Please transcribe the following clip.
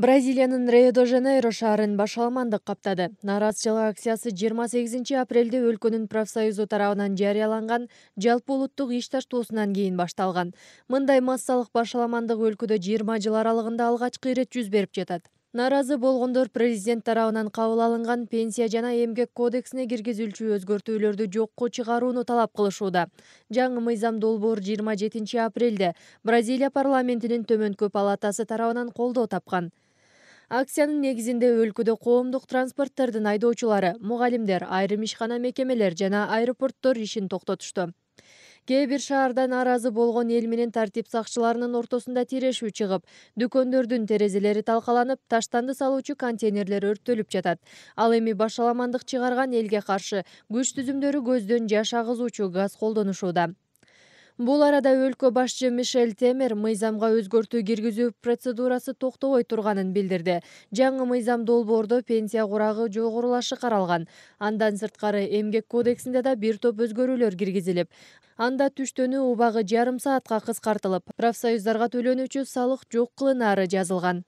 Бразилияның рейдо жанейро шаарын башаламандык каптады нааразычылык акциясы 28 апрелде өлкөнүн профсоюзу тарабынан жарыяланган жалпы улуттук иш таштоосунан кийин башталган мындай массалық башаламандык өлкөдө 20 жыл аралыгында алгачкы ирет жүз берип жатат нааразы болгондор президент тарабынан кабыл алынган пенсия жана эмгек кодексине киргизилчү өзгөртүүлөрдү жокко чыгарууну талап кылышууда жаңы мыйзам долбоор жыйырма жетинчи апрелде бразилия парламентинин төмөнкү палатасы тарабынан колдоо тапкан акциянын негизинде өлкөдө коомдук транспорттордун айдоочулары мугалимдер айрым ишкана мекемелер жана аэропорттор ишин токтотушту кээ бир шаарда нааразы болгон эл менен тартип сакчыларынын ортосунда тирешүү чыгып дүкөндөрдүн терезелери талкаланып таштанды салуучу контейнерлер өрттөлүп жатат ал эми башаламандык чыгарган элге каршы күч түзүмдөрү көздөн жаш агызуучу газ колдонушууда бул арада өлкө башчы мишель темер мыйзамга өзгөртүү киргизүү процедурасы токтобой турганын билдирди жаңы мыйзам долбоордо пенсия курагы жогорулашы каралган андан сырткары эмгек кодексинде да бир топ өзгөрүүлөр киргизилип анда түштөнүү убагы жарым саатка кыскартылып профсоюздарга төлөнүүчү салык жок кылынаары жазылган